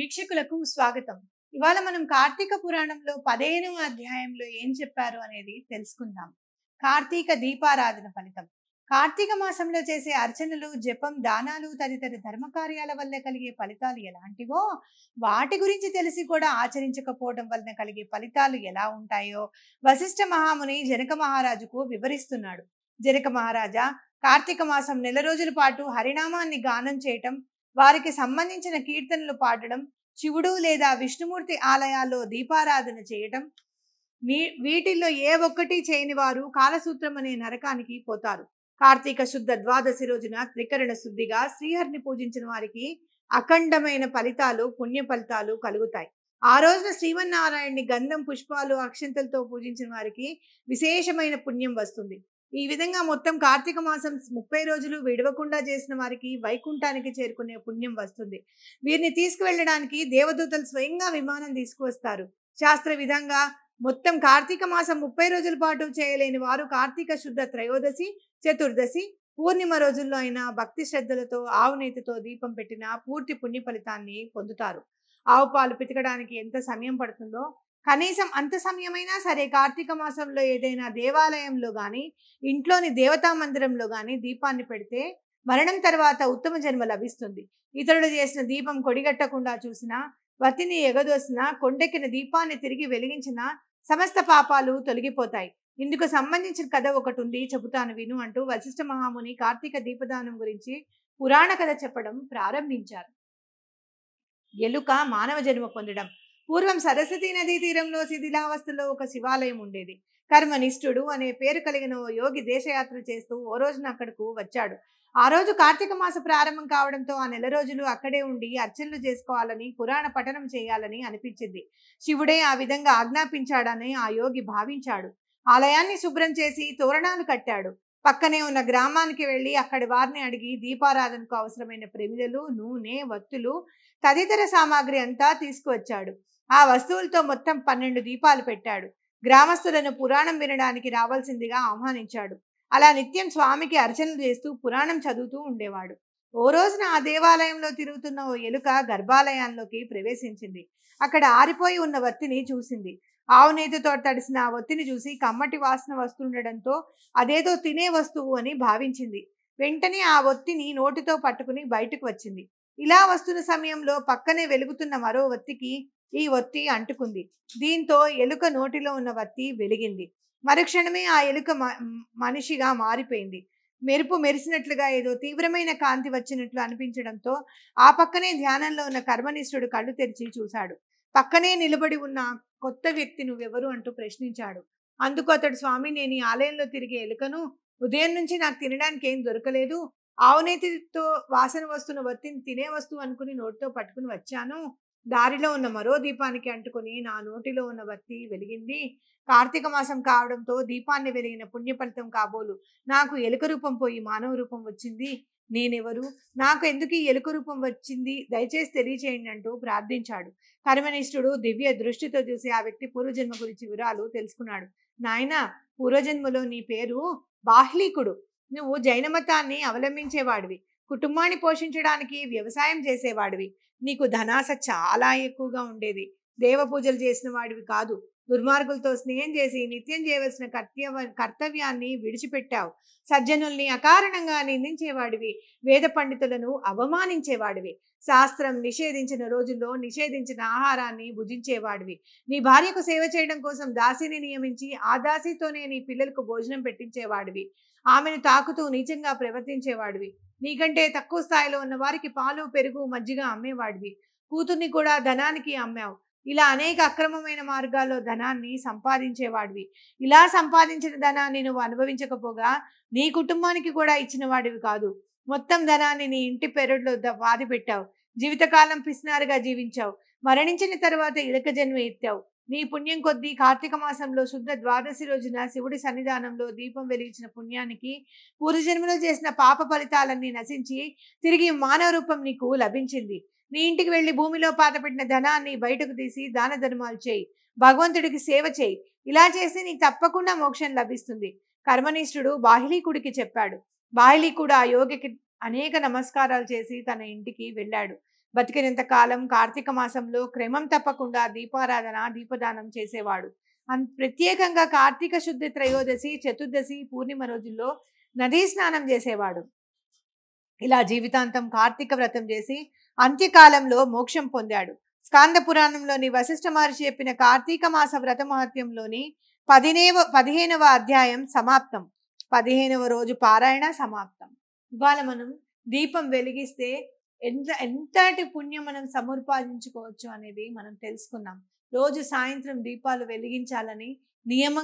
వీక్షకులకు స్వాగతం ఇవాళ మనం కార్తీక పురాణంలో పదిహేనవ అధ్యాయంలో ఏం చెప్పారు అనేది తెలుసుకుందాం కార్తీక దీపారాధన ఫలితం కార్తీక మాసంలో చేసే అర్చనలు జపం దానాలు తదితర ధర్మకార్యాల వల్ల కలిగే ఫలితాలు ఎలాంటివో వాటి గురించి తెలిసి కూడా ఆచరించకపోవడం వలన కలిగే ఫలితాలు ఎలా ఉంటాయో వశిష్ఠ మహాముని జనక మహారాజుకు వివరిస్తున్నాడు జనక మహారాజా కార్తీక మాసం నెల రోజుల పాటు హరినామాన్ని గానం చేయటం వారికి సంబంధించిన కీర్తనలు పాడడం శివుడు లేదా విష్ణుమూర్తి ఆలయాల్లో దీపారాధన చేయటం వీటిల్లో ఏ ఒక్కటి చేయని వారు కాలసూత్రం అనే నరకానికి పోతారు కార్తీక శుద్ధ ద్వాదశి రోజున త్రికరణ శుద్ధిగా శ్రీహరిని పూజించిన వారికి అఖండమైన ఫలితాలు పుణ్య ఫలితాలు కలుగుతాయి ఆ రోజున శ్రీమన్నారాయణ్ణి గంధం పుష్పాలు అక్షంతలతో పూజించిన వారికి విశేషమైన పుణ్యం వస్తుంది ఈ విధంగా మొత్తం కార్తీక మాసం ముప్పై రోజులు విడవకుండా చేసిన వారికి వైకుంఠానికి చేరుకునే పుణ్యం వస్తుంది వీరిని తీసుకువెళ్ళడానికి దేవదూతలు స్వయంగా విమానం తీసుకువస్తారు శాస్త్ర విధంగా మొత్తం కార్తీక మాసం ముప్పై రోజుల పాటు చేయలేని వారు కార్తీక శుద్ధ త్రయోదశి చతుర్దశి పూర్ణిమ రోజుల్లో అయినా భక్తి శ్రద్ధలతో ఆవు నేతితో దీపం పెట్టిన పూర్తి పుణ్య ఫలితాన్ని పొందుతారు ఆవు పాలు పితకడానికి ఎంత సమయం పడుతుందో కనీసం అంత సమయమైనా సరే కార్తీక మాసంలో ఏదైనా దేవాలయంలో కానీ ఇంట్లోని దేవతా మందిరంలో కానీ దీపాన్ని పెడితే మరణం తర్వాత ఉత్తమ జన్మ లభిస్తుంది ఇతరుడు చేసిన దీపం కొడిగట్టకుండా చూసినా వతిని ఎగదోసిన కొండెక్కిన దీపాన్ని తిరిగి వెలిగించిన సమస్త పాపాలు తొలగిపోతాయి ఇందుకు సంబంధించిన కథ ఒకటి ఉంది చెబుతాను విను అంటూ వశిష్ఠ మహాముని కార్తీక దీపదానం గురించి పురాణ కథ చెప్పడం ప్రారంభించారు ఎలుక మానవ జన్మ పొందడం పూర్వం సరస్వతీ నదీ తీరంలో శిథిలావస్థలో ఒక శివాలయం ఉండేది కర్మనిష్ఠుడు అనే పేరు కలిగిన ఓ యోగి దేశయాత్ర చేస్తూ ఓ రోజున అక్కడకు వచ్చాడు ఆ రోజు కార్తీక మాస ప్రారంభం కావడంతో ఆ నెల రోజులు అక్కడే ఉండి అర్చనలు చేసుకోవాలని పురాణ పఠనం చేయాలని అనిపించింది శివుడే ఆ విధంగా ఆజ్ఞాపించాడని ఆ యోగి భావించాడు ఆలయాన్ని శుభ్రం చేసి తోరణాలు కట్టాడు పక్కనే ఉన్న గ్రామానికి వెళ్ళి అక్కడి వారిని అడిగి దీపారాధనకు అవసరమైన ప్రమిదలు నూనె వత్తులు తదితర సామాగ్రి అంతా తీసుకువచ్చాడు ఆ వస్తువులతో మొత్తం పన్నెండు దీపాలు పెట్టాడు గ్రామస్తులను పురాణం వినడానికి రావాల్సిందిగా ఆహ్వానించాడు అలా నిత్యం స్వామికి అర్చనలు చేస్తూ పురాణం చదువుతూ ఉండేవాడు ఓ రోజున ఆ దేవాలయంలో తిరుగుతున్న ఓ ఎలుక గర్భాలయాల్లోకి ప్రవేశించింది అక్కడ ఆరిపోయి ఉన్న వత్తిని చూసింది ఆవు నేతతో తడిసిన ఆ వత్తిని చూసి కమ్మటి వాసన వస్తుండడంతో అదేదో తినే వస్తువు అని భావించింది వెంటనే ఆ ఒత్తిని నోటితో పట్టుకుని బయటకు వచ్చింది ఇలా వస్తున్న సమయంలో పక్కనే వెలుగుతున్న మరో వత్తికి ఈ ఒత్తి అంటుకుంది దీంతో ఎలుక నోటిలో ఉన్న వత్తి వెలిగింది మరుక్షణమే ఆ ఎలుక మనిషిగా మారిపోయింది మెరుపు మెరిసినట్లుగా ఏదో తీవ్రమైన కాంతి వచ్చినట్లు అనిపించడంతో ఆ పక్కనే ధ్యానంలో ఉన్న కర్మనిష్ఠుడు కళ్ళు తెరిచి చూశాడు పక్కనే నిలబడి ఉన్న కొత్త వ్యక్తి నువ్వెవరు అంటూ ప్రశ్నించాడు అందుకు అతడు స్వామి నేను ఈ ఆలయంలో తిరిగే ఎలుకను ఉదయం నుంచి నాకు తినడానికి ఏం దొరకలేదు ఆవునేతితో వాసన వస్తున్న వత్తిని తినే వస్తువు అనుకుని నోటితో పట్టుకుని వచ్చాను దారిలో ఉన్న మరో దీపానికి అంటుకుని నా నోటిలో ఉన్న బత్తి వెలిగింది కార్తీక మాసం కావడంతో దీపాన్ని వెలిగిన పుణ్య ఫలితం కాబోలు నాకు ఎలుక రూపం పోయి మానవ రూపం వచ్చింది నేనెవరు నాకు ఎందుకు ఈ ఎలుక రూపం వచ్చింది దయచేసి తెలియచేయండి అంటూ ప్రార్థించాడు కర్మనిష్ఠుడు దివ్య దృష్టితో చూసి ఆ వ్యక్తి పూర్వజన్మ గురించి వివరాలు తెలుసుకున్నాడు నాయన పూర్వజన్మలో నీ పేరు బాహ్లీకుడు నువ్వు జైన మతాన్ని అవలంబించేవాడివి కుటుంబాన్ని పోషించడానికి వ్యవసాయం చేసేవాడివి నీకు ధనాస చాలా ఎక్కువగా ఉండేది దేవ పూజలు చేసిన వాడివి కాదు దుర్మార్గులతో స్నేహం చేసి నిత్యం చేయవలసిన కర్తవ కర్తవ్యాన్ని విడిచిపెట్టావు సజ్జనుల్ని అకారణంగా నిందించేవాడివి వేద పండితులను అవమానించేవాడివి శాస్త్రం నిషేధించిన రోజుల్లో నిషేధించిన ఆహారాన్ని భుజించేవాడివి నీ భార్యకు సేవ చేయడం కోసం దాసిని నియమించి ఆ దాసితోనే నీ పిల్లలకు భోజనం పెట్టించేవాడివి ఆమెను తాకుతూ నీచంగా ప్రవర్తించేవాడివి నీకంటే తక్కువ స్థాయిలో ఉన్న వారికి పాలు పెరుగు మజ్జిగ అమ్మేవాడివి కూతుర్ని కూడా ధనానికి అమ్మావు ఇలా అనేక అక్రమమైన మార్గాల్లో ధనాన్ని సంపాదించేవాడివి ఇలా సంపాదించిన ధనాన్ని నువ్వు అనుభవించకపోగా నీ కుటుంబానికి కూడా ఇచ్చిన వాడివి కాదు మొత్తం ధనాన్ని నీ ఇంటి పెరడులో వాది పెట్టావు జీవితకాలం పిసినారుగా జీవించావు మరణించిన తర్వాత ఇలక జన్మ ఎత్తావు నీ పుణ్యం కొద్దీ కార్తీక మాసంలో శుద్ధ ద్వాదశి రోజున శివుడి సన్నిధానంలో దీపం వెలిగించిన పుణ్యానికి పూర్వజన్మలో చేసిన పాప ఫలితాలన్నీ నశించి తిరిగి మానవ రూపం నీకు లభించింది నీ ఇంటికి వెళ్ళి భూమిలో పాతపెట్టిన ధనాన్ని బయటకు తీసి దాన ధర్మాలు చేయి భగవంతుడికి సేవ చేయి ఇలా చేసి నీకు తప్పకుండా మోక్షం లభిస్తుంది కర్మనిష్ఠుడు బాహిలీకుడికి చెప్పాడు బాహిలీకుడు ఆ యోగికి అనేక నమస్కారాలు చేసి తన ఇంటికి వెళ్ళాడు బతికినంత కాలం కార్తీక మాసంలో క్రమం తప్పకుండా దీపారాధన దీపదానం చేసేవాడు ప్రత్యేకంగా కార్తీక శుద్ధి త్రయోదశి చతుర్దశి పూర్ణిమ రోజుల్లో నదీ స్నానం చేసేవాడు ఇలా జీవితాంతం కార్తీక వ్రతం చేసి అంత్యకాలంలో మోక్షం పొందాడు స్కాంద పురాణంలోని వశిష్ఠ మహర్షి చెప్పిన కార్తీక మాస వ్రత మహత్యంలోని పదినేవ పదిహేనవ అధ్యాయం సమాప్తం పదిహేనవ రోజు పారాయణ సమాప్తం ఇవాళ మనం దీపం వెలిగిస్తే ఎంత ఎంతటి పుణ్యం మనం సమర్పాదించుకోవచ్చు అనేది మనం తెలుసుకున్నాం రోజు సాయంత్రం దీపాలు వెలిగించాలని నియమం